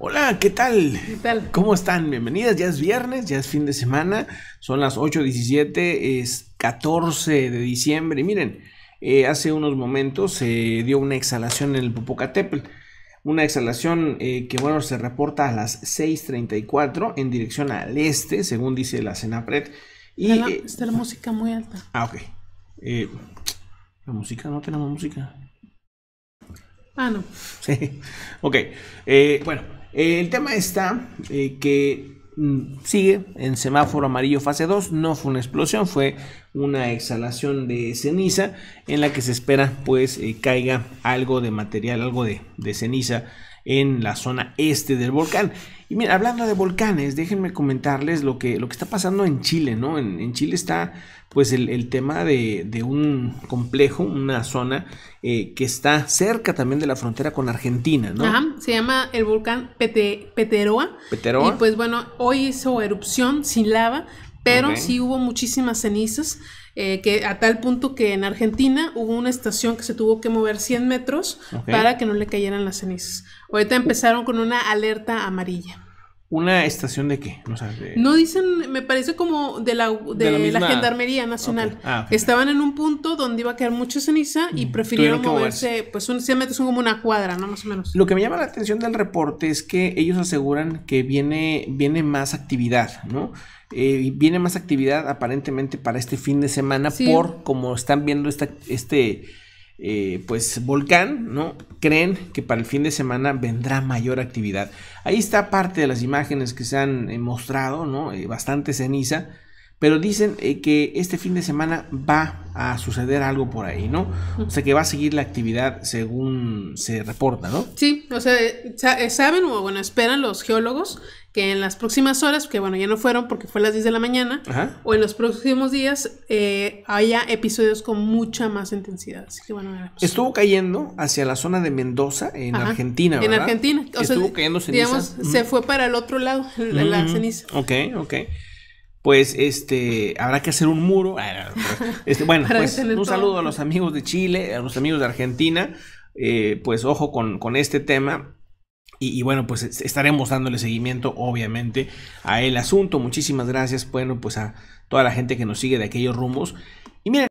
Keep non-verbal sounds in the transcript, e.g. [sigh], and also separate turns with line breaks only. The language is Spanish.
Hola, ¿qué tal? ¿Qué tal? ¿Cómo están? Bienvenidas, ya es viernes, ya es fin de semana, son las 8.17, es 14 de diciembre. Y miren, eh, hace unos momentos se dio una exhalación en el Popocatépetl, una exhalación eh, que, bueno, se reporta a las 6.34 en dirección al este, según dice la CENAPRED. Y, está, la, eh, está la
música muy alta.
Ah, ok. la música, no tenemos música. Ah, no. [laughs] Sí. Ok. bueno, eh, el tema está eh, que mm, sigue en semáforo amarillo fase 2. No fue una explosión, fue una exhalación de ceniza en la que se espera pues eh, caiga algo de material, algo de ceniza en la zona este del volcán. Y mira, hablando de volcanes, déjenme comentarles lo que, lo que está pasando en Chile, ¿no? En, Chile está pues el, tema de, de, un complejo, una zona eh, que está cerca también de la frontera con Argentina, ¿no? Ajá,
se llama el volcán Pete, Peteroa. Peteroa. Y pues bueno, hoy hizo erupción sin lava, pero sí hubo muchísimas cenizas, eh, que a tal punto que en Argentina hubo una estación que se tuvo que mover 100 metros para que no le cayeran las cenizas. Ahorita empezaron con una alerta amarilla.
¿Una estación de qué? No
dicen, me parece como de la, de, la, Gendarmería Nacional. Ah, Estaban en un punto donde iba a quedar mucha ceniza y mm, prefirieron moverse, pues un, son como una cuadra, ¿no? Más o menos. Lo que me
llama la atención del reporte es que ellos aseguran que viene, viene más actividad, ¿no? Eh, y viene más actividad aparentemente para este fin de semana por como están viendo esta, este eh, pues volcán, ¿no? Creen que para el fin de semana vendrá mayor actividad. Ahí está parte de las imágenes que se han eh, mostrado, ¿no? Eh, bastante ceniza. Pero dicen eh, que este fin de semana va a suceder algo por ahí, ¿no? O sea, que va a seguir la actividad según se reporta, ¿no?
Sí, o sea, eh, eh, saben o bueno, esperan los geólogos que en las próximas horas, que bueno, ya no fueron porque fue a las 10 de la mañana, o en los próximos días haya episodios con mucha más intensidad. Así que bueno,
Estuvo cayendo hacia la zona de Mendoza, en Argentina, ¿verdad? En Argentina. O Estuvo cayendo ceniza. Digamos, se
fue para el otro lado, la, la ceniza. Ok,
ok pues este habrá que hacer un muro. Ah, este, bueno, pues un saludo a los amigos de Chile, a los amigos de Argentina. Eh, pues ojo con, este tema. Y, bueno, pues estaremos dándole seguimiento, obviamente, a el asunto. Muchísimas gracias, bueno, pues a toda la gente que nos sigue de aquellos rumbos. Y mira